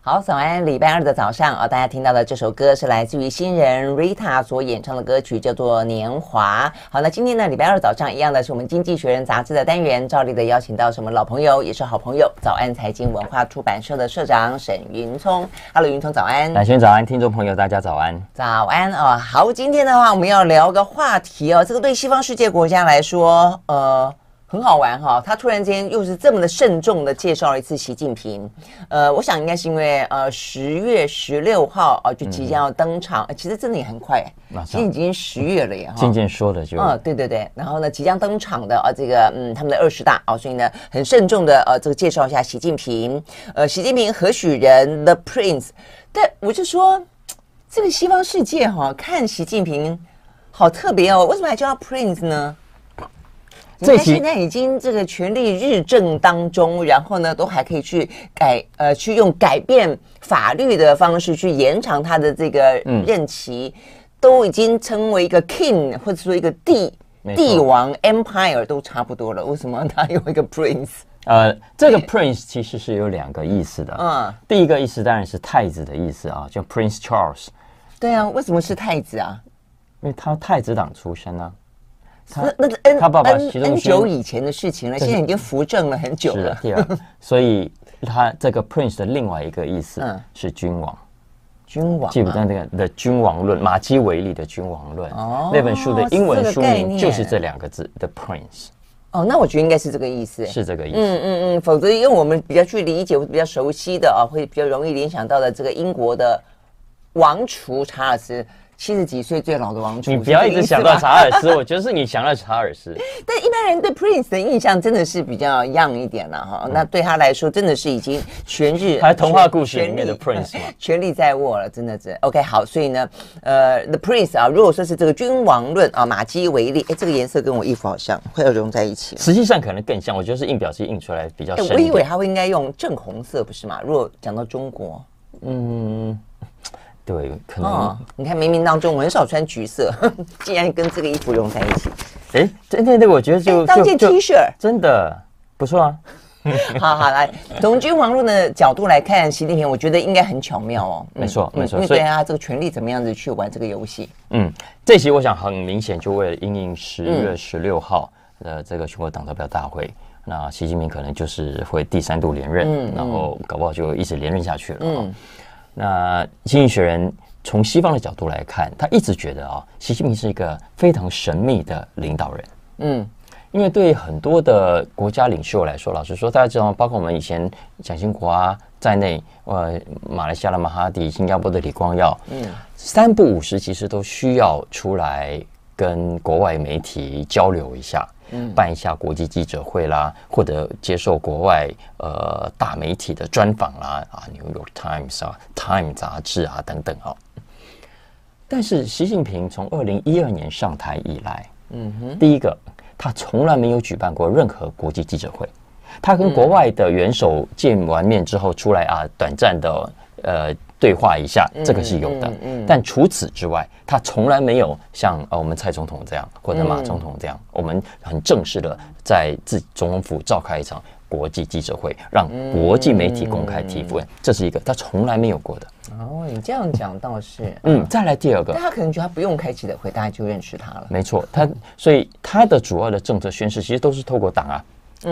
好，早安！礼拜二的早上啊，大家听到的这首歌是来自于新人 Rita 所演唱的歌曲，叫做《年华》。好，那今天呢，礼拜二早上一样的是我们《经济学人》杂志的单元，照例的邀请到什么老朋友，也是好朋友，早安财经文化出版社的社长沈云聪。Hello，云聪，早安！乃云早安！听众朋友，大家早安！早安！哦，好，今天的话，我们要聊个话题哦，这个对西方世界国家来说，呃。很好玩哈，他突然间又是这么的慎重的介绍了一次习近平。呃，我想应该是因为呃，十月十六号啊，就即将要登场，其实真的也很快，马上已经十月了哈。渐渐说的就嗯，对对对，然后呢，即将登场的啊，这个嗯，他们的二十大啊，所以呢，很慎重的呃，这个介绍一下习近平。呃，习近平何许人？The Prince。但我就说，这个西方世界哈，看习近平好特别哦，为什么还叫他 Prince 呢？人家现在已经这个权力日政当中，然后呢，都还可以去改呃，去用改变法律的方式去延长他的这个任期，都已经成为一个 king 或者说一个帝帝王 empire 都差不多了。为什么他有一个 prince？呃，这个 prince 其实是有两个意思的。嗯，第一个意思当然是太子的意思啊，叫 Prince Charles。对啊，为什么是太子啊？因为他太子党出身啊。那那爸 N N 很久以前的事情了，现在已经扶正了很久了。啊，所以他这个 Prince 的另外一个意思是君王，君王。记不记那个《的君王论》？马基维利的《君王论》哦，那本书的英文书名就是这两个字，The Prince。哦，那我觉得应该是这个意思，是这个意思。嗯嗯嗯，否则因为我们比较去理解、比较熟悉的啊，会比较容易联想到的这个英国的王储查尔斯。七十几岁最老的王储，你不要一直想到查尔斯，我觉得是你想到查尔斯。但一般人对 Prince 的印象真的是比较 young 一点了哈。那对他来说，真的是已经全日还童话故事里面的 Prince 嘛，权 力在握了，真的是 OK 好。所以呢，呃，The Prince 啊，如果说是这个君王论啊，马基维例，哎，这个颜色跟我衣服好像快要融在一起。实际上可能更像，我觉得是印表机印出来比较。我以为他会应该用正红色不是吗？如果讲到中国，嗯。对，可能。你看，冥冥当中我很少穿橘色，竟 然跟这个衣服融在一起。哎，真的，那我觉得就当件 T 恤，真的不错啊。好好来，从君王路的角度来看，习近平，我觉得应该很巧妙哦。没错，没错。所以他这个权力怎么样子去玩这个游戏？嗯，这期我想很明显，就为了应应十月十六号的这个全国党代表大会，那习近平可能就是会第三度连任，然后搞不好就一直连任下去了。嗯那经济学人从西方的角度来看，他一直觉得啊，习近平是一个非常神秘的领导人。嗯，因为对很多的国家领袖来说，老实说，大家知道，包括我们以前蒋经国啊在内，呃，马来西亚的马哈迪、新加坡的李光耀，嗯，三不五十其实都需要出来跟国外媒体交流一下。办一下国际记者会啦，或者接受国外呃大媒体的专访啦，啊，《New York Times》啊，《Time》杂志啊等等啊。但是习近平从二零一二年上台以来，嗯哼，第一个他从来没有举办过任何国际记者会，他跟国外的元首见完面之后出来啊，短暂的呃。对话一下，这个是有的。但除此之外，他从来没有像呃我们蔡总统这样，或者马总统这样，我们很正式的在自己总统府召开一场国际记者会，让国际媒体公开提问，这是一个他从来没有过的。哦，你这样讲倒是嗯。再来第二个，他可能觉得他不用开记者会，大家就认识他了。没错，他所以他的主要的政策宣誓其实都是透过党啊，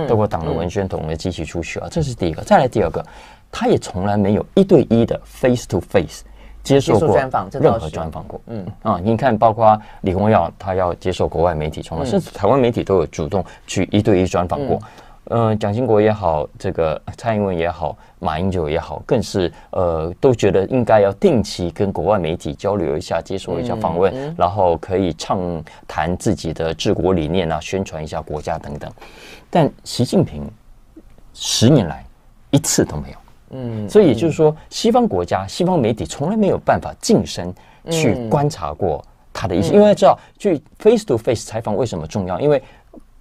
透过党的文宣统的机器出去啊，这是第一个。再来第二个。他也从来没有一对一的 face to face 接受过任何专访过。嗯啊，你看，包括李光耀，他要接受国外媒体从访，甚至台湾媒体都有主动去一对一专访过。嗯，蒋经国也好，这个蔡英文也好，马英九也好，更是呃都觉得应该要定期跟国外媒体交流一下，接受一下访问，然后可以畅谈自己的治国理念啊，宣传一下国家等等。但习近平十年来一次都没有。嗯，所以也就是说，西方国家、西方媒体从来没有办法近身去观察过他的意思，因为知道，去 face to face 采访为什么重要？因为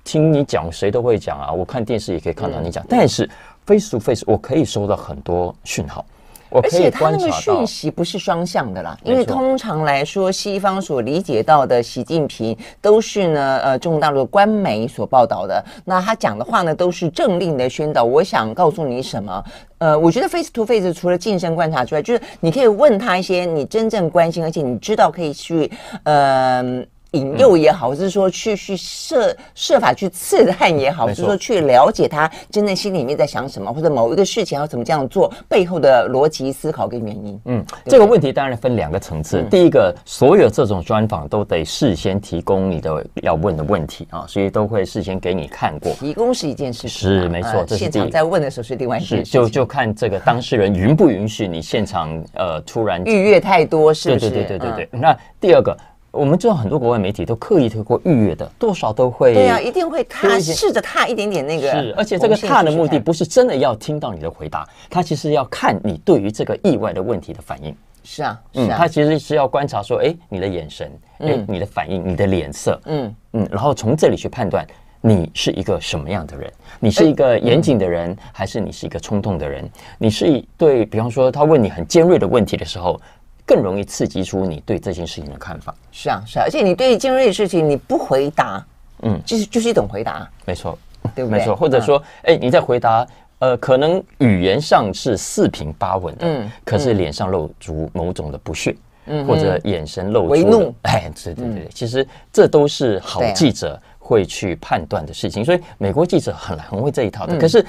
听你讲谁都会讲啊，我看电视也可以看到你讲，但是 face to face 我可以收到很多讯号。而且他那个讯息不是双向的啦，因为通常来说，西方所理解到的习近平都是呢，呃，中国大陆官媒所报道的。那他讲的话呢，都是政令的宣导。我想告诉你什么？呃，我觉得 face to face 除了近身观察之外，就是你可以问他一些你真正关心，而且你知道可以去，嗯。引诱也好，是说去去设设法去刺探也好，是说去了解他真正心里面在想什么，或者某一个事情要怎么这样做背后的逻辑思考跟原因。嗯，这个问题当然分两个层次。第一个，所有这种专访都得事先提供你的要问的问题啊，所以都会事先给你看过。提供是一件事，是没错。现场在问的时候是另外一件。事，就就看这个当事人允不允许你现场呃突然逾越太多，是不是？对对对对对。那第二个。我们知道很多国外媒体都刻意透过预约的，多少都会对啊，一定会踏试着踏一点点那个。是，而且这个踏的目的不是真的要听到你的回答，他其实要看你对于这个意外的问题的反应。是啊，是嗯，他其实是要观察说，哎，你的眼神，哎，你的反应，你的脸色，嗯嗯，然后从这里去判断你是一个什么样的人，你是一个严谨的人，还是你是一个冲动的人？你是一对，比方说他问你很尖锐的问题的时候。更容易刺激出你对这件事情的看法。是啊，是啊，而且你对今日的事情你不回答，嗯，就是就是一种回答，没错，对不对？没错，或者说，哎，你在回答，呃，可能语言上是四平八稳的，嗯，可是脸上露出某种的不屑，嗯，或者眼神露出为怒，哎，对对对，其实这都是好记者会去判断的事情，所以美国记者很很会这一套的，可是。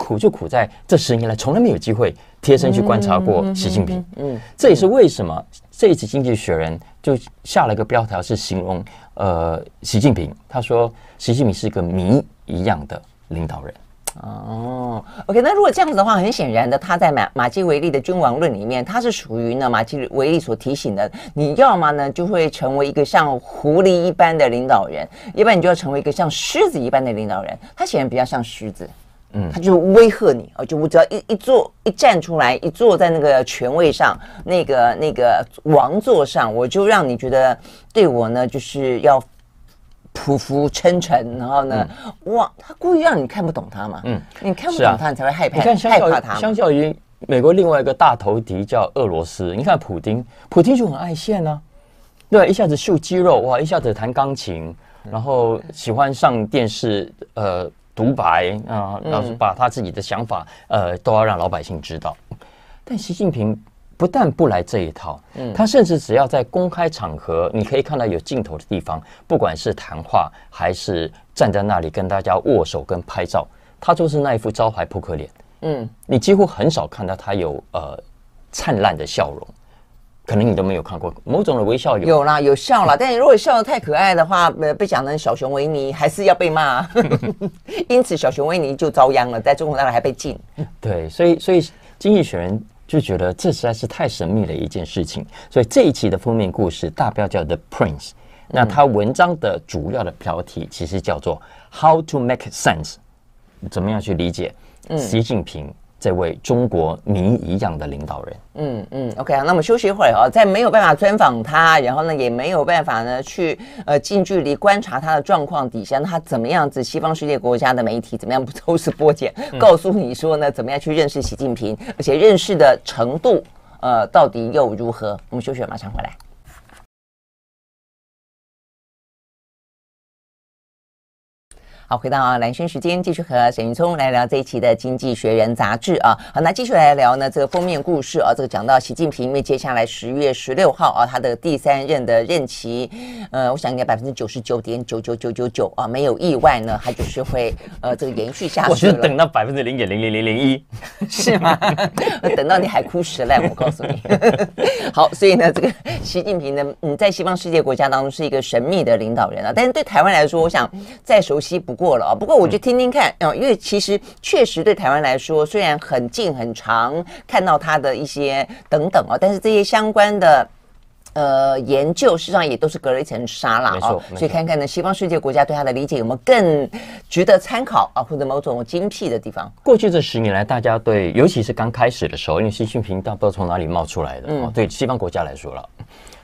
苦就苦在这十年来从来没有机会贴身去观察过习近平，嗯，这也是为什么这一次《经济学人》就下了个标题是形容呃习近平，他说习近平是一个谜一样的领导人。哦，OK，那如果这样子的话，很显然的，他在马马基维利的《君王论》里面，他是属于呢马基维利所提醒的，你要么呢就会成为一个像狐狸一般的领导人，要不然你就要成为一个像狮子一般的领导人。他显然比较像狮子。嗯，他就威吓你啊！就我只要一一坐一站出来，一坐在那个权位上，那个那个王座上，我就让你觉得对我呢就是要匍匐称臣。然后呢，哇，他故意让你看不懂他嘛。嗯，你看不懂他，你才会害怕。你看，相较于相较于美国另外一个大头敌叫俄罗斯，你看普京，普京就很爱炫啊。对，一下子秀肌肉，哇，一下子弹钢琴，然后喜欢上电视，呃。独白啊，老是把他自己的想法，呃，都要让老百姓知道。但习近平不但不来这一套，嗯，他甚至只要在公开场合，你可以看到有镜头的地方，不管是谈话还是站在那里跟大家握手跟拍照，他都是那一副招牌扑克脸，嗯，你几乎很少看到他有呃灿烂的笑容。可能你都没有看过某种的微笑有有啦有笑啦。但如果笑得太可爱的话，呃，被讲成小熊维尼还是要被骂，因此小熊维尼就遭殃了，在中国大陆还被禁。对，所以所以经济学人就觉得这实在是太神秘了一件事情。所以这一期的封面故事大标叫 The Prince，那他文章的主要的标题其实叫做 How to make sense，怎么样去理解习近平？这位中国谜一样的领导人，嗯嗯，OK 啊，那我们休息一会儿啊，在没有办法专访他，然后呢，也没有办法呢去呃近距离观察他的状况底下，他怎么样子？西方世界国家的媒体怎么样？不都是播简告诉你说呢？怎么样去认识习近平？而且认识的程度，呃，到底又如何？我们休息，马上回来。好，回到蓝轩时间，继续和沈云聪来聊这一期的《经济学人》杂志啊。好，那继续来聊呢，这个封面故事啊，这个讲到习近平，因为接下来十月十六号啊，他的第三任的任期，呃，我想应该百分之九十九点九九九九九啊，没有意外呢，他就是会呃这个延续下去。我是等到百分之零点零零零零一，是吗？等到你海枯石烂，我告诉你。好，所以呢，这个习近平呢，嗯，在西方世界国家当中是一个神秘的领导人啊，但是对台湾来说，我想再熟悉不。过了啊，不过我就听听看啊，因为其实确实对台湾来说，虽然很近很长，看到它的一些等等啊，但是这些相关的呃研究，实际上也都是隔了一层纱啦，啊。所以看看呢，西方世界国家对它的理解有没有更值得参考啊，或者某种精辟的地方。过去这十年来，大家对尤其是刚开始的时候，因为习近平大不知道从哪里冒出来的啊，对西方国家来说了。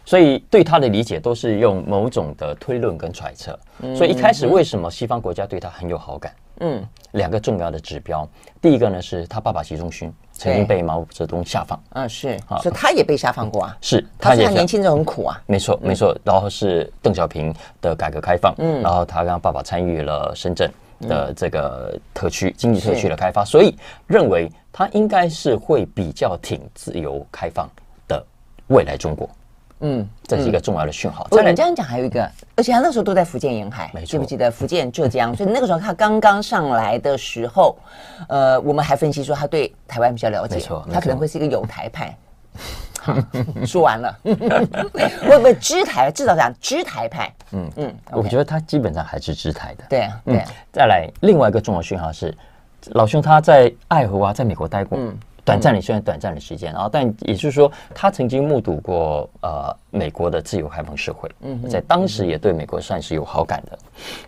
所以对他的理解都是用某种的推论跟揣测。所以一开始为什么西方国家对他很有好感？嗯，两个重要的指标，第一个呢是他爸爸习仲勋曾经被毛泽东下放，嗯是，所以他也被下放过啊。是他也年轻时候很苦啊。没错没错，然后是邓小平的改革开放，嗯，然后他让爸爸参与了深圳的这个特区经济特区的开发，所以认为他应该是会比较挺自由开放的未来中国。嗯，这是一个重要的讯号。我跟你这样讲，还有一个，而且他那时候都在福建沿海，记不记得福建、浙江？所以那个时候他刚刚上来的时候，呃，我们还分析说他对台湾比较了解，他可能会是一个有台派。说完了，会不会支台？至少讲支台派。嗯嗯，我觉得他基本上还是支台的。对啊，对。再来，另外一个重要讯号是，老兄他在爱荷华在美国待过。短暂的，虽然短暂的时间啊，但也就是说，他曾经目睹过呃美国的自由开放社会，在当时也对美国算是有好感的，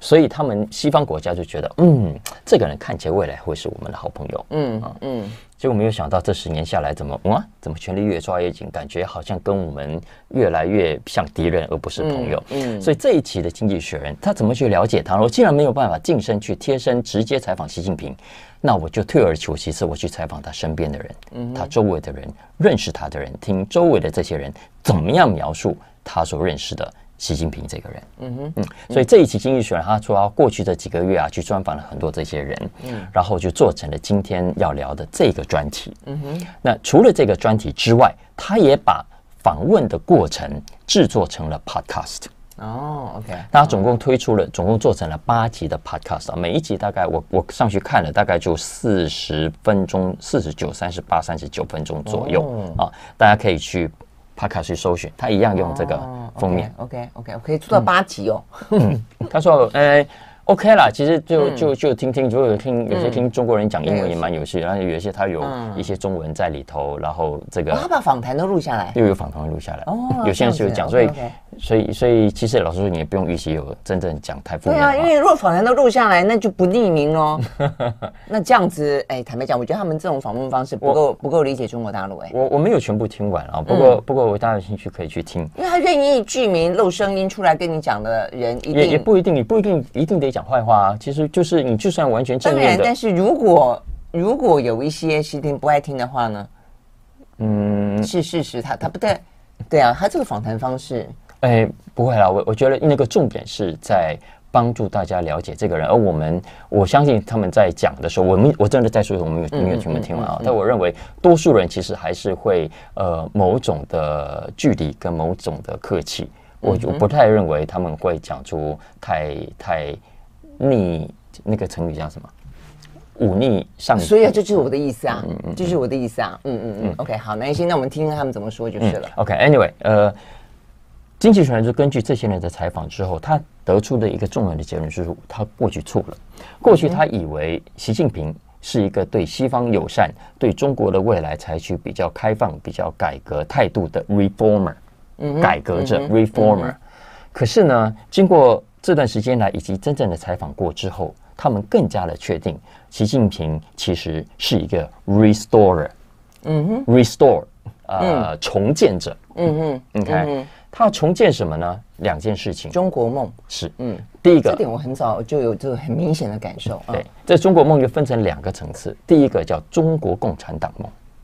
所以他们西方国家就觉得，嗯，这个人看起来未来会是我们的好朋友，嗯嗯。所以我没有想到，这十年下来怎么哇，怎么权力越抓越紧，感觉好像跟我们越来越像敌人，而不是朋友。嗯，所以这一期的《经济学人》，他怎么去了解他？我既然没有办法近身去贴身直接采访习近平，那我就退而求其次，我去采访他身边的人，嗯，他周围的人，认识他的人，听周围的这些人怎么样描述他所认识的。习近平这个人，嗯哼，嗯，所以这一期《经济学人》，他说过去这几个月啊，去专访了很多这些人，嗯，然后就做成了今天要聊的这个专题，嗯哼。那除了这个专题之外，他也把访问的过程制作成了 podcast。哦，OK。那他总共推出了，总共做成了八集的 podcast 啊，每一集大概我我上去看了，大概就四十分钟，四十九、三十八、三十九分钟左右啊，大家可以去。帕卡去搜寻，他一样用这个封面。OK OK，我可以出到八集哦。他说，呃。OK 啦，其实就就就听听，如有听有些听中国人讲英文也蛮有趣，然后有一些他有一些中文在里头，然后这个他把访谈都录下来，又有访谈录下来，哦，有些人是有讲，所以所以所以其实老师说你也不用预期有真正讲太复杂。对啊，因为如果访谈都录下来，那就不匿名喽。那这样子，哎，坦白讲，我觉得他们这种访问方式不够不够理解中国大陆哎。我我没有全部听完啊，不过不过我当然兴趣可以去听，因为他愿意匿名露声音出来跟你讲的人，也也不一定，你不一定一定得讲。讲坏话啊，其实就是你就算完全正面的，但是如果如果有一些是听不爱听的话呢，嗯，是事实，他他不对，对啊，他这个访谈方式，哎，不会啦，我我觉得那个重点是在帮助大家了解这个人，而我们我相信他们在讲的时候，我们我真的在说我们音乐全部听完啊，但我认为多数人其实还是会呃某种的距离跟某种的客气，我我不太认为他们会讲出太太。逆那个成语叫什么？忤逆上。所以啊，这就是我的意思啊，就是我的意思啊，嗯嗯嗯。OK，好，那先那我们听听他们怎么说就是了。OK，Anyway，呃，经济学人就根据这些人的采访之后，他得出的一个重要的结论就是，他过去错了。过去他以为习近平是一个对西方友善、对中国的未来采取比较开放、比较改革态度的 reformer，改革者 reformer。可是呢，经过这段时间来，以及真正的采访过之后，他们更加的确定，习近平其实是一个 restorer，嗯哼，restore，呃，重建者，嗯哼，OK，他要重建什么呢？两件事情，中国梦是，嗯，第一个，这点我很早就有这个很明显的感受，对，这中国梦就分成两个层次，第一个叫中国共产党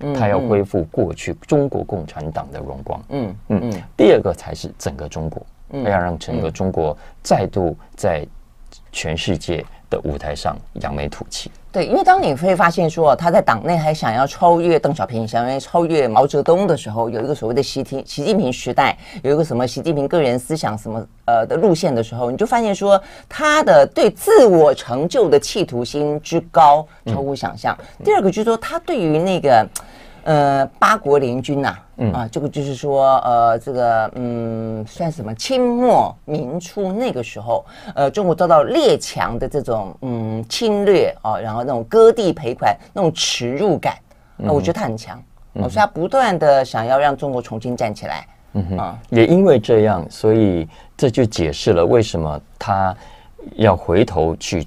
梦，他要恢复过去中国共产党的荣光，嗯嗯嗯，第二个才是整个中国。非要让整个中国再度在全世界的舞台上扬眉吐气。对，因为当你会发现说他在党内还想要超越邓小平，想要超越毛泽东的时候，有一个所谓的习题——习近平时代，有一个什么习近平个人思想什么呃的路线的时候，你就发现说他的对自我成就的企图心之高，超乎想象。第二个就是说他对于那个。呃，八国联军呐，啊，这个就是说，呃，这个，嗯，算什么？清末民初那个时候，呃，中国遭到列强的这种，嗯，侵略啊，然后那种割地赔款，那种耻辱感，那我觉得他很强，所以他不断的想要让中国重新站起来。嗯哼，也因为这样，所以这就解释了为什么他要回头去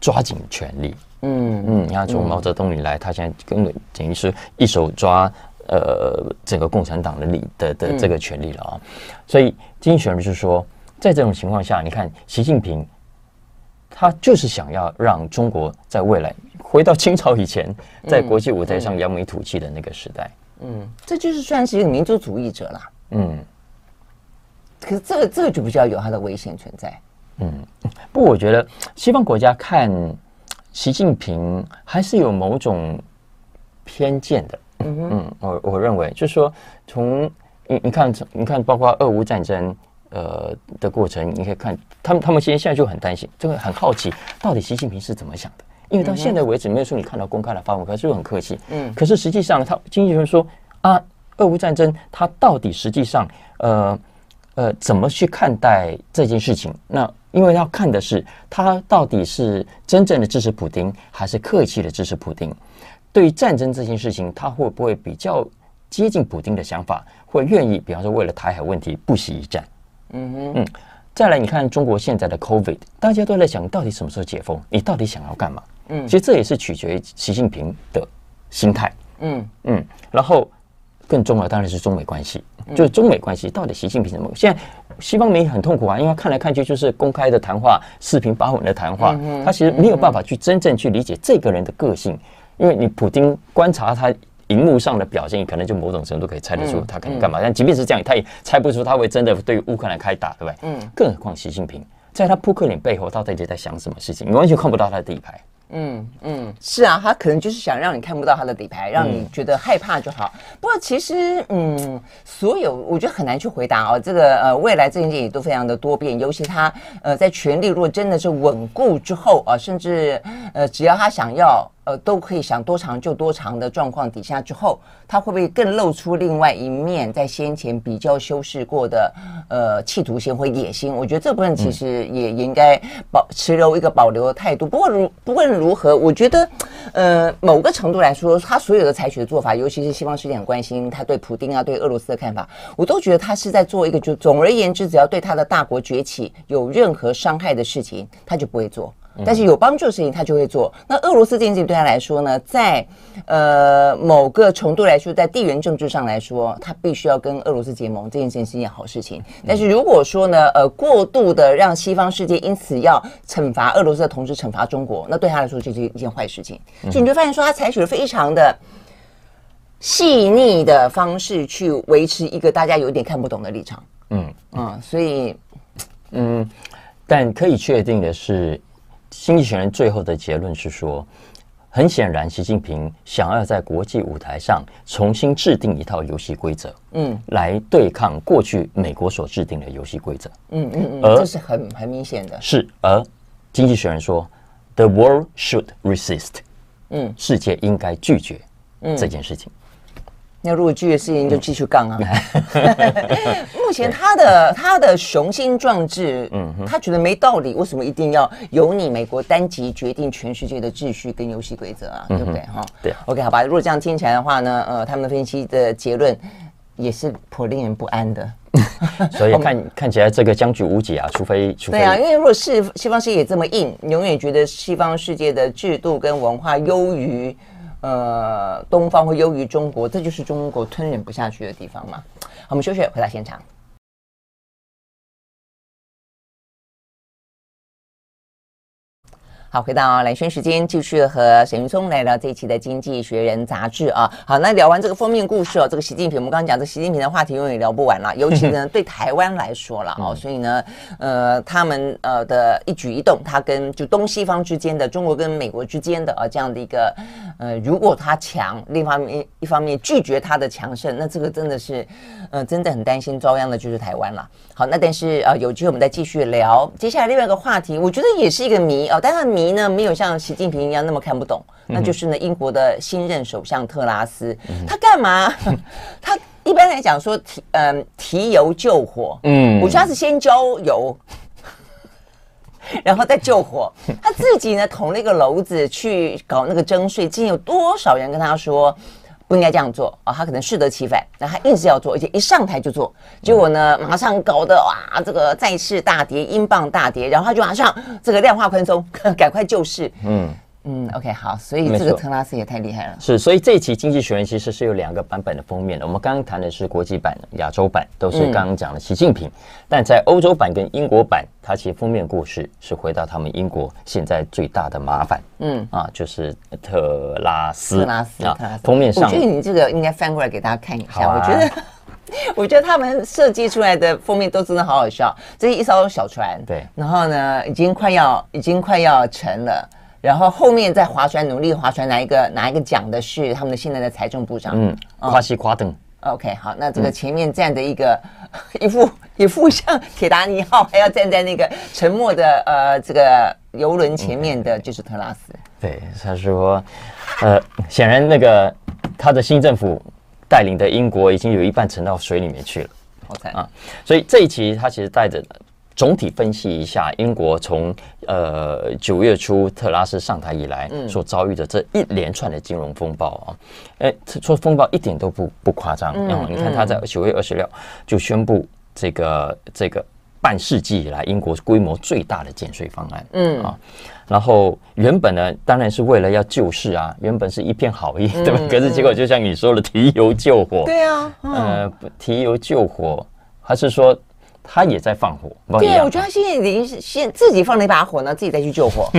抓紧权力。嗯嗯，你看从毛泽东以来，他现在根本等于是一手抓呃整个共产党的力的的这个权利了啊。所以金选人就说，在这种情况下，你看习近平，他就是想要让中国在未来回到清朝以前在国际舞台上扬眉吐气的那个时代。嗯，这就是算是一个民族主义者啦。嗯，可是这个这个就比较有他的危险存在。嗯，不过我觉得西方国家看。习近平还是有某种偏见的。嗯嗯，我我认为就是说，从你你看，你看，包括俄乌战争，呃的过程，你可以看他们，他们现在就很担心，就会很好奇，到底习近平是怎么想的？因为到现在为止，没有说你看到公开的发文，可是又很客气。嗯，可是实际上，他经纪人说啊，俄乌战争，他到底实际上，呃呃，怎么去看待这件事情？那？因为要看的是他到底是真正的支持普京，还是客气的支持普京？对于战争这件事情，他会不会比较接近普京的想法，会愿意，比方说为了台海问题不惜一战？嗯哼，嗯，再来你看中国现在的 COVID，大家都在想到底什么时候解封？你到底想要干嘛？嗯，其实这也是取决于习近平的心态。嗯嗯，然后。更重要当然是中美关系，就是中美关系到底习近平怎么？现在西方媒体很痛苦啊，因为看来看去就是公开的谈话、视频、发稳的谈话，他其实没有办法去真正去理解这个人的个性。因为你普京观察他荧幕上的表现，可能就某种程度可以猜得出他可能干嘛。但即便是这样，他也猜不出他会真的对乌克兰开打，对不对？嗯。更何况习近平在他扑克脸背后到底在想什么事情？你完全看不到他的底牌。嗯嗯，是啊，他可能就是想让你看不到他的底牌，让你觉得害怕就好。不过其实，嗯，所有我觉得很难去回答哦。这个呃，未来这件也都非常的多变，尤其他呃，在权力如果真的是稳固之后啊，甚至呃，只要他想要。呃，都可以想多长就多长的状况底下之后，他会不会更露出另外一面，在先前比较修饰过的呃企图心或野心？我觉得这部分其实也应该保持留一个保留的态度。不过如不论如何，我觉得呃某个程度来说，他所有的采取的做法，尤其是西方世界很关心他对普丁啊对俄罗斯的看法，我都觉得他是在做一个就总而言之，只要对他的大国崛起有任何伤害的事情，他就不会做。但是有帮助的事情，他就会做。那俄罗斯这件事对他来说呢，在呃某个程度来说，在地缘政治上来说，他必须要跟俄罗斯结盟，这件事情是一件好事情。但是如果说呢，呃，过度的让西方世界因此要惩罚俄罗斯，的同时惩罚中国，那对他来说就是一件坏事情。所以你就发现说，他采取了非常的细腻的方式去维持一个大家有点看不懂的立场。嗯嗯，所以嗯，但可以确定的是。经济学人》最后的结论是说，很显然，习近平想要在国际舞台上重新制定一套游戏规则，嗯，来对抗过去美国所制定的游戏规则，嗯嗯嗯，这是很很明显的。是而经济学人》说，the world should resist，嗯，世界应该拒绝这件事情。那如果拒的事情就继续杠啊！目前他的他的雄心壮志，他觉得没道理，为什么一定要由你美国单极决定全世界的秩序跟游戏规则啊？对不对？哈，对。OK，好吧，如果这样听起来的话呢，呃，他们分析的结论也是颇令人不安的。所以 看看起来这个僵局无解啊，除非……对啊，因为如果是西方世界这么硬，永远觉得西方世界的制度跟文化优于。呃，东方会优于中国，这就是中国吞忍不下去的地方嘛。好，我们休息，回到现场。好，回到蓝轩时间，继续和沈云松来聊这一期的《经济学人》杂志啊。好，那聊完这个封面故事哦，这个习近平，我们刚刚讲这习近平的话题，永远聊不完了。尤其呢，对台湾来说了哦，所以呢，呃，他们呃的一举一动，他跟就东西方之间的中国跟美国之间的啊这样的一个，呃，如果他强，另一方面一方面拒绝他的强盛，那这个真的是，呃，真的很担心遭殃的就是台湾了。好，那但是呃有机会我们再继续聊。接下来另外一个话题，我觉得也是一个谜哦，但是谜。你呢？没有像习近平一样那么看不懂，那就是呢，英国的新任首相特拉斯，他干嘛？他一般来讲说，嗯，提油救火，嗯，我觉得是先浇油，然后再救火。他自己呢，捅了一个篓子去搞那个征税，竟有多少人跟他说？不应该这样做啊，他可能适得其反。那他硬是要做，而且一上台就做，结果呢，马上搞得哇，这个债市大跌，英镑大跌，然后他就马上这个量化宽松，赶快救市，嗯。嗯，OK，好，所以这个特拉斯也太厉害了。是，所以这一期《经济学人》其实是有两个版本的封面的。我们刚刚谈的是国际版、亚洲版，都是刚刚讲的习近平。但在欧洲版跟英国版，它其实封面故事是回到他们英国现在最大的麻烦。嗯，啊，就是特拉斯。特拉斯啊，特拉斯。封面上，我觉得你这个应该翻过来给大家看一下。我觉得，我觉得他们设计出来的封面都真的好好笑。这一艘小船，对，然后呢，已经快要，已经快要沉了。然后后面在划船，努力划船拿一个拿一个奖的是他们的现在的财政部长。嗯，夸西夸登。OK，好，那这个前面这样的一个 一副一副像铁达尼号还要站在那个沉没的呃这个游轮前面的就是特拉斯。对，他说，呃，显然那个他的新政府带领的英国已经有一半沉到水里面去了。好惨啊！所以这一期他其实带着。总体分析一下英国从呃九月初特拉斯上台以来所遭遇的这一连串的金融风暴啊，哎说风暴一点都不不夸张嗯你看他在九月二十六就宣布这个这个半世纪以来英国规模最大的减税方案，嗯啊，然后原本呢当然是为了要救市啊，原本是一片好意，对吧？可是结果就像你说的，提油救火，对啊，呃，提油救火，还是说？他也在放火，对，我觉得他现在已经是先自己放了一把火呢，自己再去救火。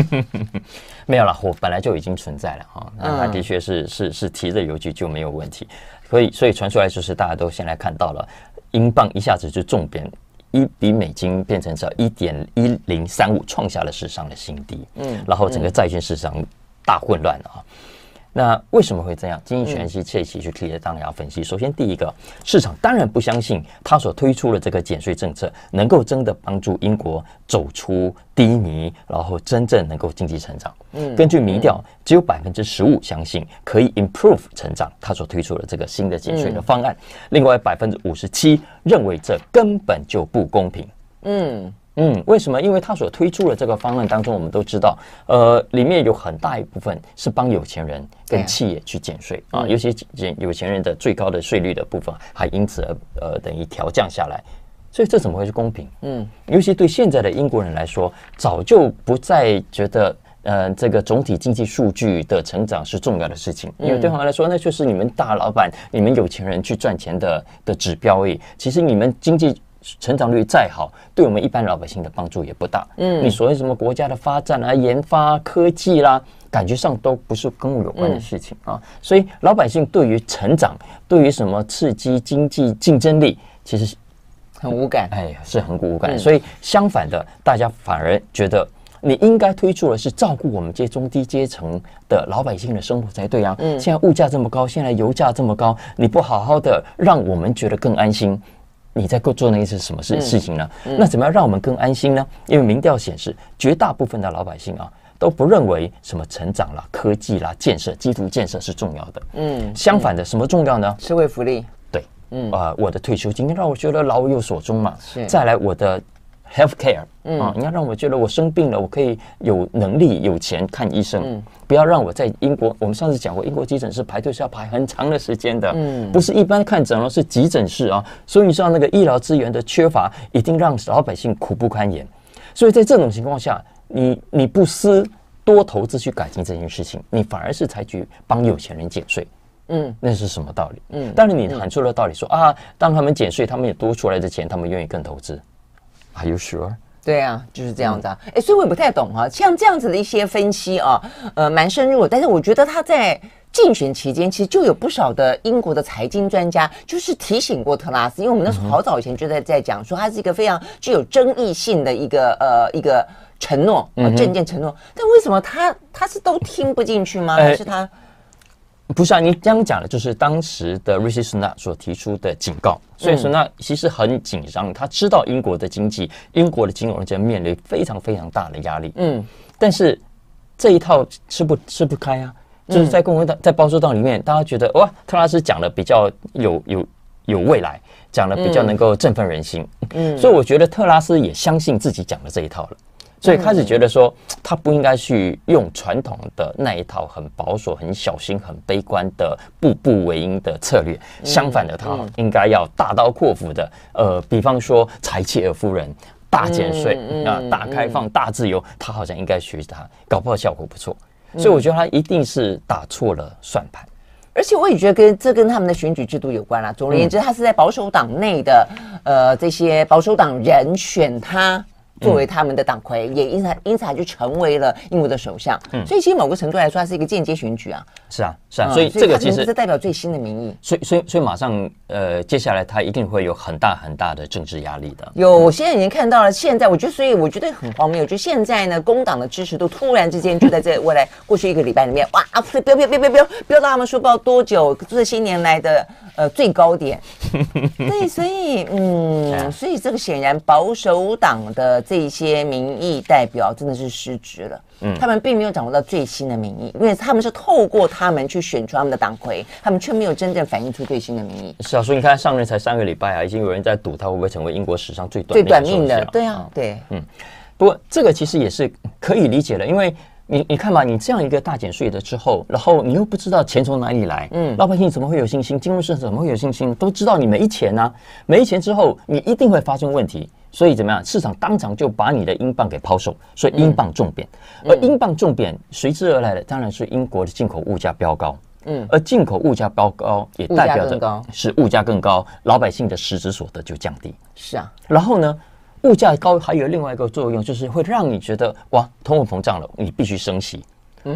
没有了，火本来就已经存在了哈。那他的确是是是提着油局就没有问题。所以所以传出来就是大家都先来看到了，英镑一下子就重贬，一比美金变成要一点一零三五，创下了史上的新低。嗯，然后整个债券市场大混乱啊。那为什么会这样？经济全息这一期去特别当聊分析。首先，第一个，市场当然不相信他所推出的这个减税政策能够真的帮助英国走出低迷，然后真正能够经济成长。嗯，根据民调，只有百分之十五相信可以 improve 成长，他所推出的这个新的减税的方案。另外，百分之五十七认为这根本就不公平。嗯。嗯，为什么？因为他所推出的这个方案当中，我们都知道，呃，里面有很大一部分是帮有钱人跟企业去减税啊，尤其减有钱人的最高的税率的部分，还因此而呃等于调降下来。所以这怎么会是公平？嗯，尤其对现在的英国人来说，早就不再觉得，嗯，这个总体经济数据的成长是重要的事情，因为对他们来说，那就是你们大老板、你们有钱人去赚钱的的指标诶。其实你们经济。成长率再好，对我们一般老百姓的帮助也不大。嗯，你所谓什么国家的发展啊、研发科技啦，感觉上都不是跟我有关的事情啊。所以老百姓对于成长，对于什么刺激经济竞争力，其实很无感。哎呀，是很无感。所以相反的，大家反而觉得你应该推出的是照顾我们这些中低阶层的老百姓的生活才对啊。嗯，现在物价这么高，现在油价这么高，你不好好的让我们觉得更安心。你在做那些什么事事情呢？那怎么样让我们更安心呢？因为民调显示，绝大部分的老百姓啊都不认为什么成长啦、科技啦、建设基础建设是重要的。嗯，相反的，什么重要呢？社会福利。对，嗯啊，我的退休金让我觉得老有所终嘛。是，再来我的。health care 啊，你要让我觉得我生病了，我可以有能力、有钱看医生，不要让我在英国。我们上次讲过，英国急诊室排队是要排很长的时间的，嗯、不是一般看诊了是急诊室啊。所以你说那个医疗资源的缺乏，一定让老百姓苦不堪言。所以在这种情况下，你你不思多投资去改进这件事情，你反而是采取帮有钱人减税，嗯，那是什么道理？嗯，但是你喊出了道理说啊，当他们减税，他们也多出来的钱，他们愿意更投资。Are you sure？对啊，就是这样子啊。哎，所以我也不太懂啊，像这样子的一些分析啊，呃，蛮深入。但是我觉得他在竞选期间，其实就有不少的英国的财经专家就是提醒过特拉斯，因为我们那时候好早以前就在在讲说，他是一个非常具有争议性的一个呃一个承诺啊，政件承诺。但为什么他他是都听不进去吗？还是他？不是啊，你这样讲的就是当时的 Rishi Sunak 所提出的警告，所以说那其实很紧张，他知道英国的经济，英国的金融界面临非常非常大的压力。嗯，但是这一套吃不吃不开啊，就是在共和党在保守党里面，大家觉得哇，特拉斯讲的比较有有有未来，讲的比较能够振奋人心。嗯，所以我觉得特拉斯也相信自己讲的这一套了。所以开始觉得说，他不应该去用传统的那一套很保守、很小心、很悲观的步步为营的策略。相反的，他应该要大刀阔斧的，呃，比方说，柴切尔夫人大减税啊，大开放、大自由。他好像应该学他，搞不好效果不错。所以我觉得他一定是打错了算盘。而且我也觉得跟这跟他们的选举制度有关啊。总而言之，他是在保守党内的，呃，这些保守党人选他。作为他们的党魁，也因此因此他就成为了英国的首相。所以，其实某个程度来说，它是一个间接选举啊。是啊，是啊，所以这个其实是代表最新的民意。所以，所以，所以马上，呃，接下来他一定会有很大很大的政治压力的。有，我现在已经看到了。现在，我觉得，所以我觉得很荒谬。就现在呢，工党的支持度突然之间就在这未来过去一个礼拜里面，哇，飙飙飙飙飙飙要到他们说道多久？这些年来的呃最高点。对，所以，嗯，所以这个显然保守党的这些民意代表真的是失职了。嗯，他们并没有掌握到最新的民意，因为他们是透过他。他们去选出他们的党魁，他们却没有真正反映出最新的民意。小叔，你看上任才三个礼拜啊，已经有人在赌他会不会成为英国史上最短命的？对啊，对，嗯。不过这个其实也是可以理解的，因为你你看嘛，你这样一个大减税的之后，然后你又不知道钱从哪里来，嗯，老百姓怎么会有信心？金融市场怎么会有信心？都知道你没钱呢，没钱之后，你一定会发生问题。所以怎么样？市场当场就把你的英镑给抛售，所以英镑重贬。而英镑重贬，随之而来的当然是英国的进口物价飙高。嗯，而进口物价飙高也代表着是物价更高，老百姓的实值所得就降低。是啊。然后呢，物价高还有另外一个作用，就是会让你觉得哇，通货膨胀了，你必须升息。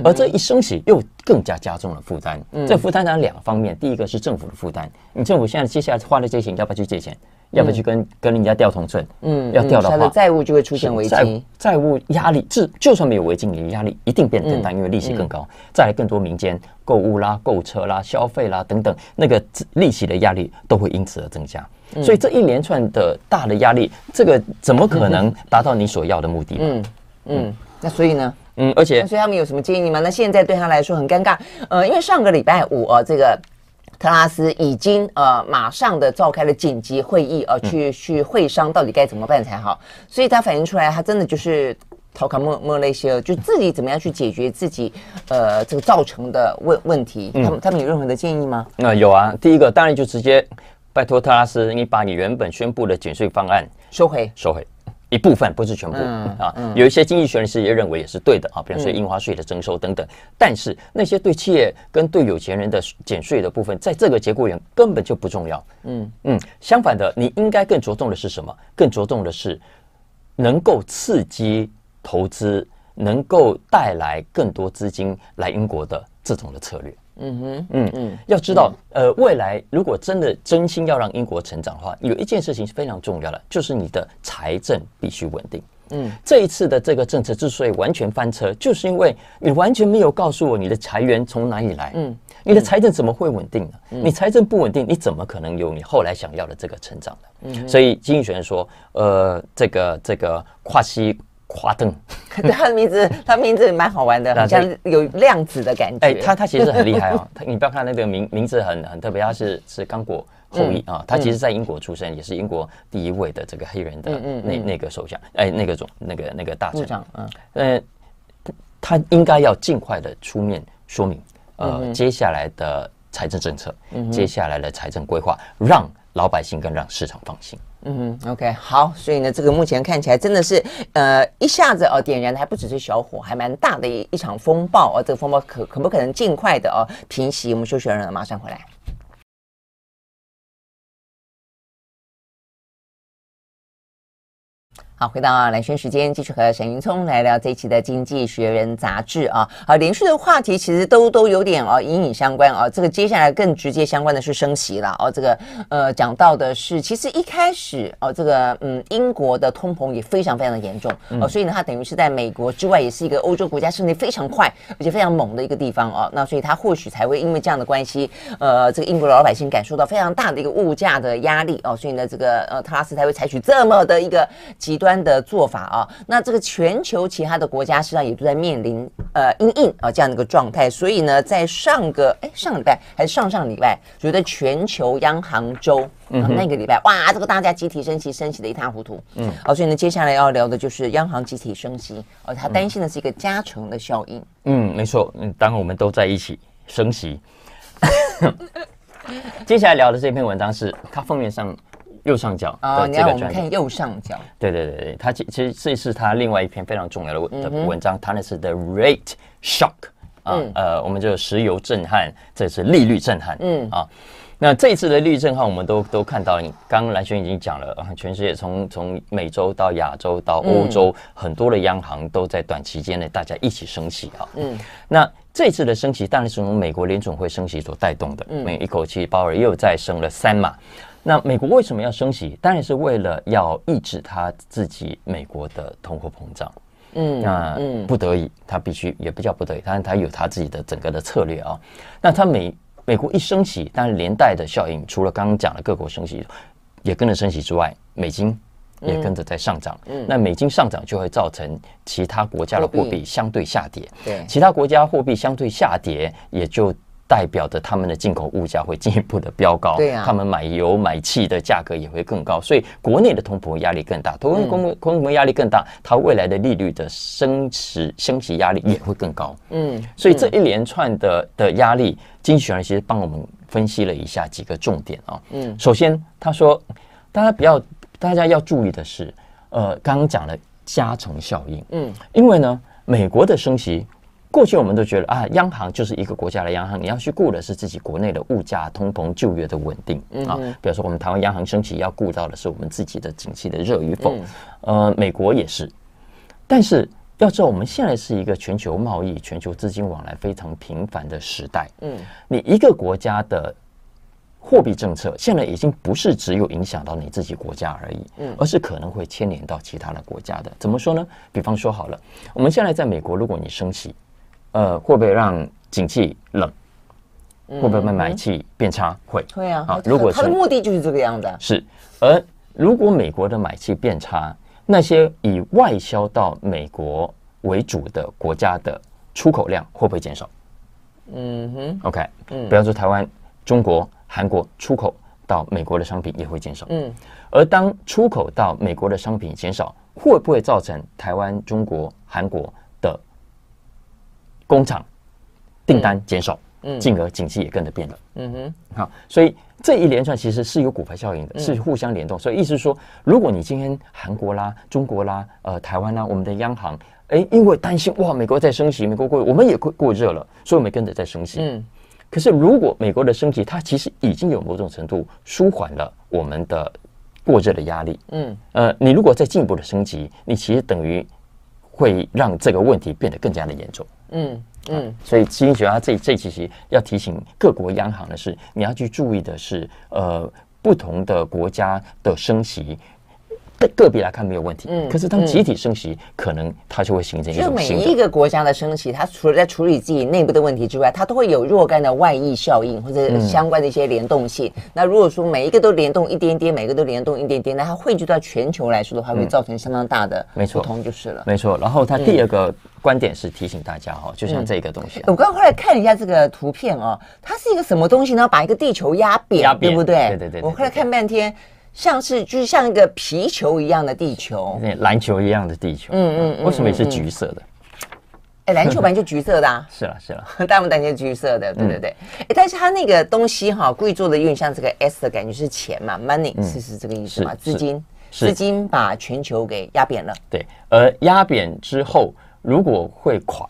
而这一升息又更加加重了负担。嗯，这负担呢两方面，第一个是政府的负担，你政府现在接下来花的这些钱，要不要去借钱？要不去跟跟人家调同存，嗯，要调的话，债务就会出现危机，债务压力，这就算没有危机，你的压力一定变更大，因为利息更高，再来更多民间购物啦、购车啦、消费啦等等，那个利息的压力都会因此而增加，所以这一连串的大的压力，这个怎么可能 达到你所要的目的？嗯嗯，那所以呢，嗯，而且所以他们有什么建议吗？那现在对他来说很尴尬，呃，因为上个礼拜五呃，这个。特拉斯已经呃马上的召开了紧急会议，呃，去去会商到底该怎么办才好。所以他反映出来，他真的就是逃卡莫莫那些，就自己怎么样去解决自己呃这个造成的问问题。他们他们有任何的建议吗？那有啊。第一个当然就直接拜托特拉斯，你把你原本宣布的减税方案收回，收回。一部分不是全部啊，有一些经济学人士也认为也是对的啊，比如说印花税的征收等等。但是那些对企业跟对有钱人的减税的部分，在这个节骨眼根本就不重要。嗯嗯，相反的，你应该更着重的是什么？更着重的是能够刺激投资，能够带来更多资金来英国的这种的策略。嗯哼，嗯嗯，要知道，呃，未来如果真的真心要让英国成长的话，有一件事情是非常重要的，就是你的财政必须稳定。嗯，这一次的这个政策之所以完全翻车，就是因为你完全没有告诉我你的裁源从哪里来。嗯，你的财政怎么会稳定呢？你财政不稳定，你怎么可能有你后来想要的这个成长呢？所以，经济学人说，呃，这个这个跨西夸登，他的名字，他名字蛮好玩的，好像有量子的感觉。哎，他他其实很厉害啊，他你不要看那个名名字很很特别，他是是刚果后裔啊。他其实在英国出生，也是英国第一位的这个黑人的那那个首相，哎，那个总那个那个大臣。嗯，呃，他应该要尽快的出面说明，呃，接下来的财政政策，接下来的财政规划，让老百姓跟让市场放心。嗯哼，OK，好，所以呢，这个目前看起来真的是，呃，一下子哦，点燃的还不只是小火，还蛮大的一一场风暴哦。这个风暴可可不可能尽快的哦平息？我们休息完了，马上回来。好，回到蓝轩时间，继续和沈云聪来聊这一期的《经济学人》杂志啊。好，连续的话题其实都都有点哦，隐隐相关哦。这个接下来更直接相关的是升息了哦。这个呃，讲到的是，其实一开始哦，这个嗯，英国的通膨也非常非常的严重哦，所以呢，它等于是在美国之外，也是一个欧洲国家升得非常快而且非常猛的一个地方哦。那所以它或许才会因为这样的关系，呃，这个英国的老百姓感受到非常大的一个物价的压力哦，所以呢，这个呃，特拉斯才会采取这么的一个极端。端的做法啊，那这个全球其他的国家实际上也都在面临呃阴影啊这样的一个状态，所以呢，在上个哎上礼拜还是上上礼拜，觉得全球央行周那个礼拜，哇，这个大家集体升息，升息的一塌糊涂，嗯，好，所以呢，接下来要聊的就是央行集体升息，哦，他担心的是一个加成的效应，嗯，没错，嗯，当我们都在一起升息，接下来聊的这篇文章是它封面上。右上角啊！你要我们看右上角。对对对对，他其其实这是他另外一篇非常重要的的文章，他那是 The Rate Shock 啊，呃，我们就石油震撼，这是利率震撼。嗯啊，那这次的利率震撼，我们都都看到，刚刚蓝轩已经讲了全世界从从美洲到亚洲到欧洲，很多的央行都在短期内大家一起升息啊。嗯，那这次的升息当然是从美国联总会升息所带动的，嗯，一口气鲍尔又再升了三码。那美国为什么要升息？当然是为了要抑制他自己美国的通货膨胀。嗯，那不得已，他必须也不叫不得已，是他有他自己的整个的策略啊。那他美美国一升息，当然连带的效应，除了刚刚讲的各国升息也跟着升息之外，美金也跟着在上涨。嗯，那美金上涨就会造成其他国家的货币相对下跌。对，其他国家货币相对下跌，也就。代表着他们的进口物价会进一步的飙高，对他们买油买气的价格也会更高，所以国内的通膨压力更大，通膨通通膨压力更大，它未来的利率的升息升息压力也会更高，嗯，所以这一连串的的压力，金泉其实帮我们分析了以下几个重点啊，嗯，首先他说，大家不要大家要注意的是，呃，刚刚讲了加成效应，嗯，因为呢，美国的升息。过去我们都觉得啊，央行就是一个国家的央行，你要去顾的是自己国内的物价、通膨、就业的稳定啊。比如说，我们台湾央行升起，要顾到的是我们自己的景气的热与否。呃，美国也是。但是要知道，我们现在是一个全球贸易、全球资金往来非常频繁的时代。嗯，你一个国家的货币政策，现在已经不是只有影响到你自己国家而已，嗯，而是可能会牵连到其他的国家的。怎么说呢？比方说好了，我们现在在美国，如果你升息。呃，会不会让景气冷？会不会买气变差？会，会啊。好，如果是他的目的就是这个样子。是，而如果美国的买气变差，那些以外销到美国为主的国家的出口量会不会减少？嗯哼。OK，嗯，比方说台湾、中国、韩国出口到美国的商品也会减少。嗯，而当出口到美国的商品减少，会不会造成台湾、中国、韩国？工厂订单减少，嗯，进而景气也跟着变了，嗯哼，好，所以这一连串其实是有股牌效应的，是互相联动。所以意思说，如果你今天韩国啦、中国啦、呃台湾啦，我们的央行，哎，因为担心哇，美国在升级，美国过，我们也过过热了，所以我们跟着在升级，嗯。可是如果美国的升级，它其实已经有某种程度舒缓了我们的过热的压力，嗯。呃，你如果再进一步的升级，你其实等于会让这个问题变得更加的严重。嗯嗯，所以基金学家这这其实要提醒各国央行的是，你要去注意的是，呃，不同的国家的升息。个个别来看没有问题，嗯，可是当集体升级，可能它就会形成一种。就每一个国家的升级，它除了在处理自己内部的问题之外，它都会有若干的外溢效应或者相关的一些联动性。那如果说每一个都联动一点点，每一个都联动一点点，那它汇聚到全球来说的话，会造成相当大的。没错，通就是了。没错。然后它第二个观点是提醒大家哈，就像这个东西，我刚后来看了一下这个图片哦，它是一个什么东西呢？把一个地球压扁，对不对？对对对。我后来看半天。像是就是像一个皮球一样的地球，那篮球一样的地球，嗯嗯嗯，为什么也是橘色的？哎，篮球本来就橘色的，是了是了，大不担心橘色的，对对对。哎，但是他那个东西哈，故意做的有点像这个 S 的感觉，是钱嘛，money 是是这个意思嘛，资金，资金把全球给压扁了。对，而压扁之后，如果会垮，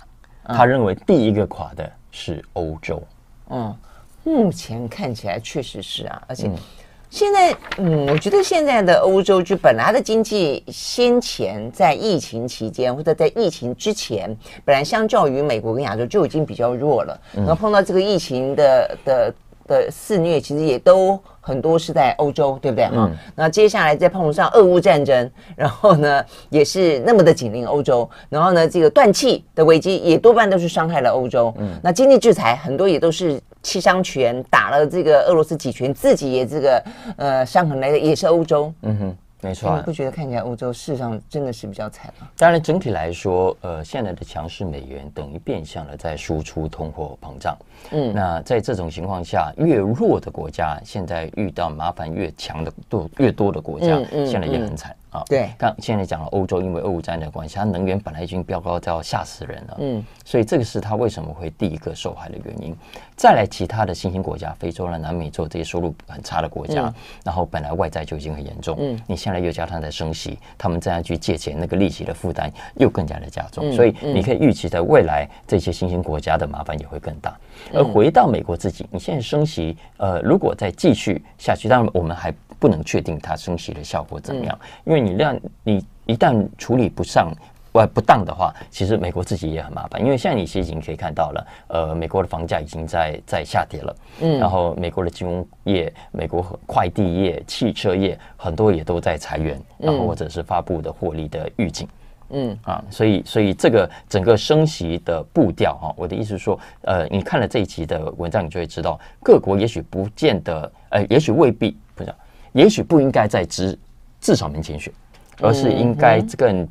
他认为第一个垮的是欧洲。嗯，目前看起来确实是啊，而且。现在，嗯，我觉得现在的欧洲就本来的经济，先前在疫情期间或者在疫情之前，本来相较于美国跟亚洲就已经比较弱了。然后碰到这个疫情的的的肆虐，其实也都很多是在欧洲，对不对？啊，那接下来再碰上俄乌战争，然后呢，也是那么的紧邻欧洲，然后呢，这个断气的危机也多半都是伤害了欧洲。嗯，那经济制裁很多也都是。七伤拳打了这个俄罗斯几拳，自己也这个呃伤痕累累，也是欧洲。嗯哼，没错。你不觉得看起来欧洲事实上真的是比较惨吗？当然，整体来说，呃，现在的强势美元等于变相的在输出通货膨胀。嗯，那在这种情况下，越弱的国家现在遇到麻烦越强的多越多的国家，现在也很惨。啊，对，刚现在讲了欧洲，因为俄乌战争的关系，它能源本来已经飙高到吓死人了，嗯，所以这个是它为什么会第一个受害的原因。再来，其他的新兴国家，非洲了、南美，洲这些收入很差的国家，然后本来外债就已经很严重，嗯，你现在又加上在升息，他们这样去借钱，那个利息的负担又更加的加重，所以你可以预期在未来这些新兴国家的麻烦也会更大。而回到美国自己，你现在升息，呃，如果再继续下去，当然我们还。不能确定它升息的效果怎么样，因为你量你一旦处理不上外不当的话，其实美国自己也很麻烦。因为现在你其实已经可以看到了，呃，美国的房价已经在在下跌了，嗯，然后美国的金融业、美国快递业、汽车业很多也都在裁员，然后或者是发布的获利的预警，嗯啊，所以所以这个整个升息的步调哈，我的意思是说，呃，你看了这一期的文章，你就会知道各国也许不见得，呃，也许未必。也许不应该在直至少门前选，而是应该更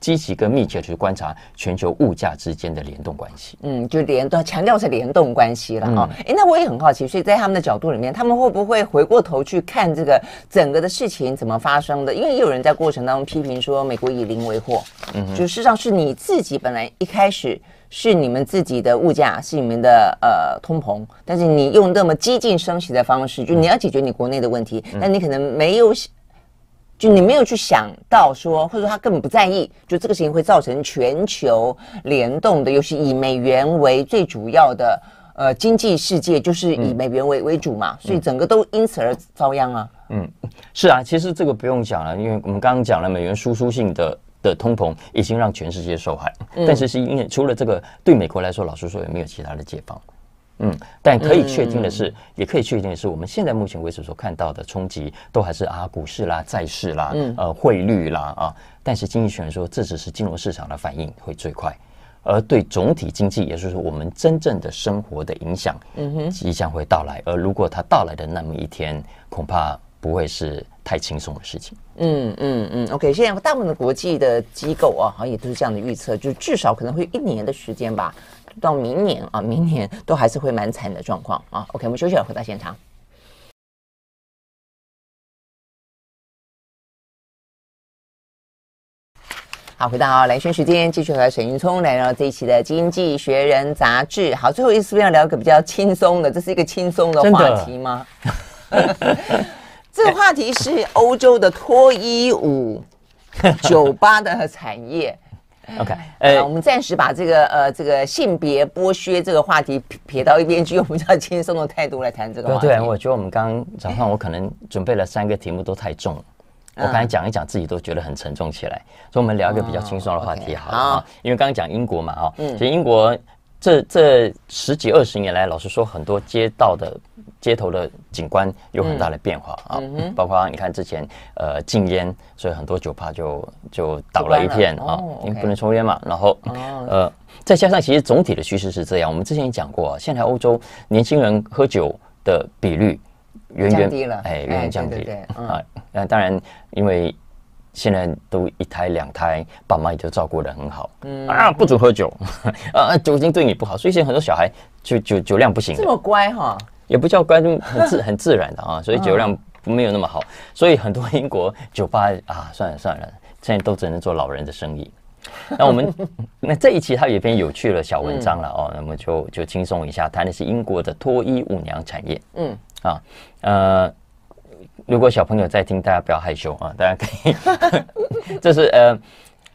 积极、更密切去观察全球物价之间的联动关系。嗯，就联动强调是联动关系了哦。哎，那我也很好奇，所以在他们的角度里面，他们会不会回过头去看这个整个的事情怎么发生的？因为也有人在过程当中批评说，美国以零为祸，嗯，就事实上是你自己本来一开始。是你们自己的物价，是你们的呃通膨，但是你用那么激进升息的方式，就你要解决你国内的问题，但你可能没有，就你没有去想到说，或者说他根本不在意，就这个事情会造成全球联动的，尤其以美元为最主要的呃经济世界，就是以美元为为主嘛，所以整个都因此而遭殃啊。嗯，是啊，其实这个不用讲了，因为我们刚刚讲了美元输出性的。的通膨已经让全世界受害，但是是因为除了这个，对美国来说，老实说也没有其他的解放。嗯，但可以确定的是，也可以确定的是，我们现在目前为止所看到的冲击，都还是啊，股市啦、债市啦、呃，汇率啦啊。但是经济学人说，这只是金融市场的反应会最快，而对总体经济，也就是说我们真正的生活的影响，嗯哼，即将会到来。而如果它到来的那么一天，恐怕。不会是太轻松的事情。嗯嗯嗯，OK，现在大部分的国际的机构啊，好像也都是这样的预测，就至少可能会一年的时间吧，到明年啊，明年都还是会蛮惨的状况啊。OK，我们休息了，回到现场。好，回到蓝轩时间，继续和沈云聪来聊这一期的《经济学人》杂志。好，最后一次要聊个比较轻松的，这是一个轻松的话题吗？这个话题是欧洲的脱衣舞 酒吧的产业。OK，呃，我们暂时把这个呃这个性别剥削这个话题撇到一边去，用比较轻松的态度来谈这个话题。对啊，我觉得我们刚刚早上我可能准备了三个题目都太重，我刚才讲一讲自己都觉得很沉重起来，所以我们聊一个比较轻松的话题好了。因为刚刚讲英国嘛，哦，其实英国。这这十几二十年来，老实说，很多街道的街头的景观有很大的变化啊，包括你看之前呃禁烟，所以很多酒吧就就倒了一片啊，因为不能抽烟嘛。然后呃再加上其实总体的趋势是这样，我们之前也讲过，啊，现在欧洲年轻人喝酒的比率远远降低了，哎，远远降低啊。那当然因为。现在都一胎两胎，爸妈也都照顾的很好。嗯啊，不准喝酒，啊，酒精对你不好，所以现在很多小孩就酒酒量不行。这么乖哈？也不叫乖，很自 很自然的啊，所以酒量没有那么好。所以很多英国酒吧啊，算了算了，现在都只能做老人的生意。那我们 那这一期它有一篇有趣的小文章了哦，那么就就轻松一下，谈的是英国的脱衣舞娘产业。嗯啊呃。如果小朋友在听，大家不要害羞啊！大家可以，就 是呃，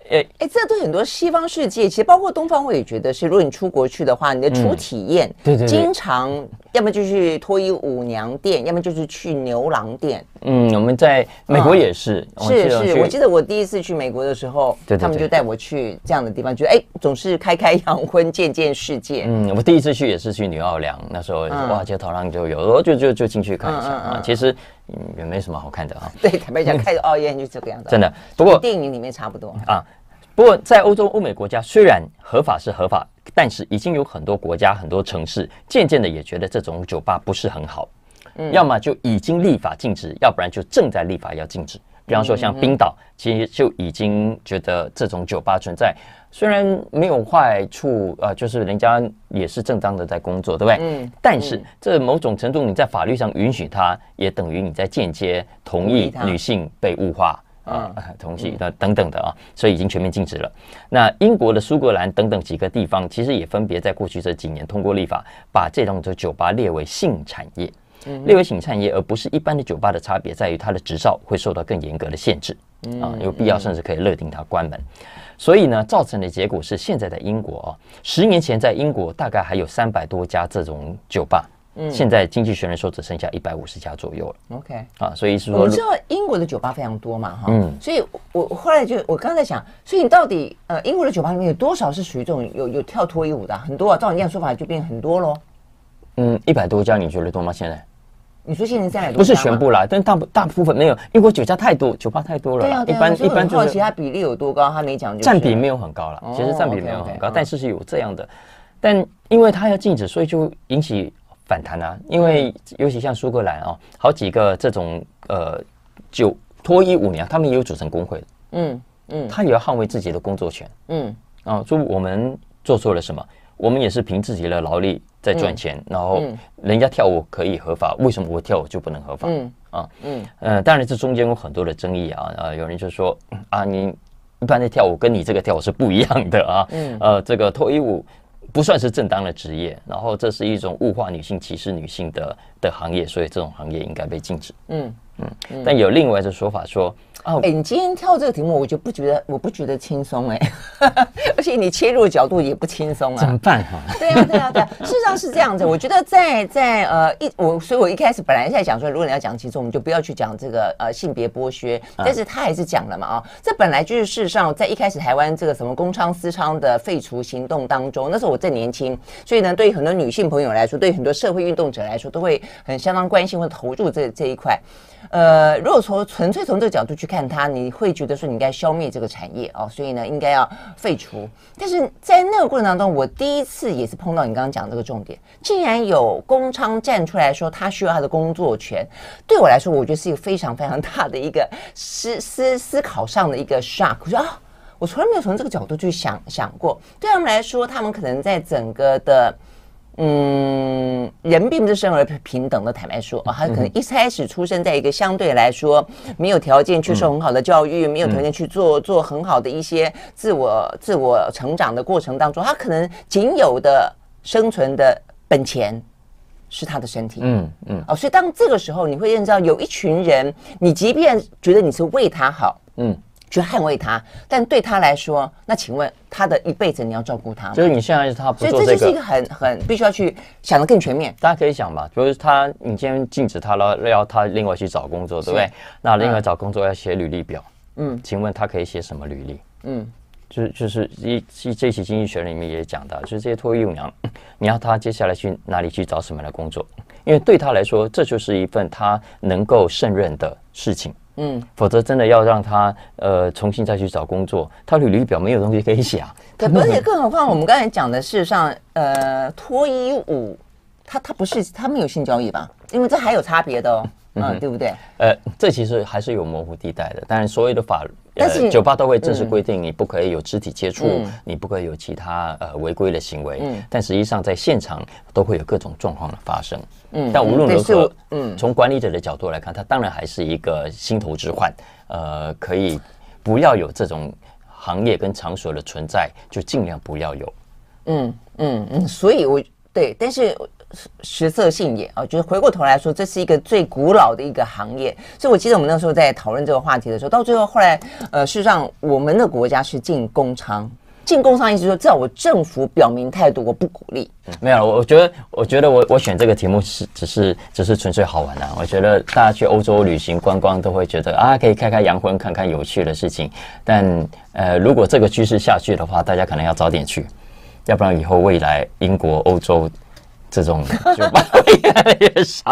哎、诶，这对很多西方世界，其实包括东方，我也觉得，是如果你出国去的话，你的初体验，对对，经常要么就是脱衣舞娘店，要么就是去牛郎店。嗯，我们在美国也是，是是，我记得我第一次去美国的时候，他们就带我去这样的地方，就哎，总是开开眼，混见见世界。嗯，我第一次去也是去牛奥良，那时候哇，街头上就有，我就就就进去看一下啊，其实。也没什么好看的啊。对坦白讲开个奥宴就这个样子，真的，不过电影里面差不多啊。不过在欧洲、欧美国家，虽然合法是合法，但是已经有很多国家、很多城市渐渐的也觉得这种酒吧不是很好，要么就已经立法禁止，要不然就正在立法要禁止。比方说，像冰岛，其实就已经觉得这种酒吧存在，虽然没有坏处，呃，就是人家也是正当的在工作，对不对？嗯。但是这某种程度，你在法律上允许它，也等于你在间接同意女性被物化啊，同性的等等的啊，所以已经全面禁止了。那英国的苏格兰等等几个地方，其实也分别在过去这几年通过立法，把这种酒酒吧列为性产业。六为醒产业，而不是一般的酒吧的差别在于它的执照会受到更严格的限制，啊，有必要甚至可以勒令它关门。所以呢，造成的结果是，现在的英国啊，十年前在英国大概还有三百多家这种酒吧，嗯，现在经济学人说只剩下一百五十家左右了。OK，啊，所以是说我知道英国的酒吧非常多嘛，哈，嗯，所以我后来就我刚才想，所以你到底呃，英国的酒吧里面有多少是属于这种有有跳脱衣舞的？很多，啊，照你这样说法就变很多喽。嗯，一百多家，你觉得多吗？现在？你说现在三百多，不是全部啦，但大大大部分没有，因为酒家太多，酒吧太多了，对呀，一般所以我其他比例有多高，他没讲。占比没有很高了，其实占比没有很高，但是是有这样的。但因为他要禁止，所以就引起反弹啊。因为尤其像苏格兰啊，好几个这种呃酒脱衣舞娘，他们也有组成工会。嗯嗯，他也要捍卫自己的工作权。嗯啊，就我们做错了什么？我们也是凭自己的劳力在赚钱，然后人家跳舞可以合法，为什么我跳舞就不能合法啊？嗯，呃，当然这中间有很多的争议啊，啊，有人就说啊，你一般的跳舞跟你这个跳舞是不一样的啊，呃，这个脱衣舞不算是正当的职业，然后这是一种物化女性、歧视女性的的行业，所以这种行业应该被禁止。嗯。嗯，但有另外一种说法说，哦，哎，你今天跳这个题目，我就不觉得，我不觉得轻松哎，而且你切入的角度也不轻松啊，怎么办哈？对啊，对啊，对啊，事实上是这样子。我觉得在在呃一我，所以我一开始本来在讲说，如果你要讲轻松，我们就不要去讲这个呃性别剥削，但是他还是讲了嘛啊，这本来就是事实上在一开始台湾这个什么公娼私娼的废除行动当中，那时候我正年轻，所以呢，对于很多女性朋友来说，对于很多社会运动者来说，都会很相当关心或者投入这这一块。呃，如果说纯粹从这个角度去看它，你会觉得说你应该消灭这个产业哦，所以呢应该要废除。但是在那个过程当中，我第一次也是碰到你刚刚讲这个重点，竟然有工厂站出来说他需要他的工作权，对我来说，我觉得是一个非常非常大的一个思思思考上的一个 shock。我说啊，我从来没有从这个角度去想想过，对他们来说，他们可能在整个的。嗯，人并不是生而平等的。坦白说，他可能一开始出生在一个相对来说没有条件去受很好的教育，没有条件去做做很好的一些自我自我成长的过程当中，他可能仅有的生存的本钱是他的身体。嗯嗯。哦，所以当这个时候，你会认识到有一群人，你即便觉得你是为他好，嗯。去捍卫他，但对他来说，那请问他的一辈子你要照顾他？就是你现在是他，所以这就是一个很很必须要去想的更全面。大家可以想嘛，就是他，你今天禁止他了，然他另外去找工作，对不对？那另外找工作要写履历表，嗯，请问他可以写什么履历？嗯，就是就是一这期经济学里面也讲到，就是这些托舞娘，你要他接下来去哪里去找什么样的工作？因为对他来说，这就是一份他能够胜任的事情。嗯，否则真的要让他呃重新再去找工作，他履历表没有东西可以写。对，而且更何况我们刚才讲的，事实上，呃，脱衣舞，他他不是他没有性交易吧？因为这还有差别的哦，嗯，对不对？呃，这其实还是有模糊地带的，但是所有的法。呃，酒吧都会正式规定，你不可以有肢体接触，你不可以有其他呃违规的行为。嗯，但实际上在现场都会有各种状况的发生。嗯，但无论如何，嗯，从管理者的角度来看，他当然还是一个心头之患。呃，可以不要有这种行业跟场所的存在，就尽量不要有。嗯嗯嗯，所以我对，但是。实色性也啊，就是回过头来说，这是一个最古老的一个行业。所以我记得我们那时候在讨论这个话题的时候，到最后后来，呃，事实上我们的国家是进工厂。进工商意思说，至少我政府表明态度，我不鼓励。没有，我觉得，我觉得我我选这个题目是只是只是纯粹好玩的。我觉得大家去欧洲旅行观光都会觉得啊，可以开开洋荤，看看有趣的事情。但呃，如果这个趋势下去的话，大家可能要早点去，要不然以后未来英国欧洲。这种酒吧越来越少。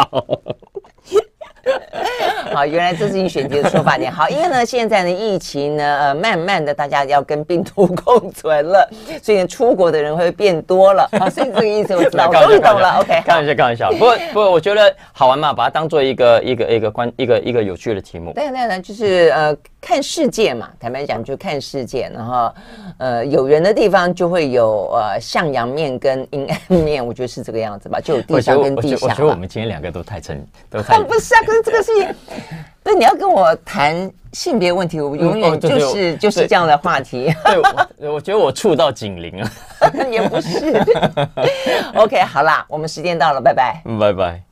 好，原来这是你选题的说法点。好，因为呢，现在的疫情呢，呃，慢慢的，大家要跟病毒共存了，所以出国的人会变多了。啊，是这个意思，我知道，我终于懂了。OK，开玩笑，开玩笑。不过，不过，我觉得好玩嘛，把它当做一个一个一个关一个一个有趣的题目。对对对，就是呃，看世界嘛，坦白讲，就看世界。然后，呃，有人的地方就会有呃，向阳面跟阴暗面，我觉得是这个样子吧。就地上跟地下。我觉得我们今天两个都太沉，都太。不上。那这个事情，对，你要跟我谈性别问题，我永远就是就是这样的话题。对，我觉得我触到警铃了，也不是。OK，好啦，我们时间到了，拜拜，拜拜。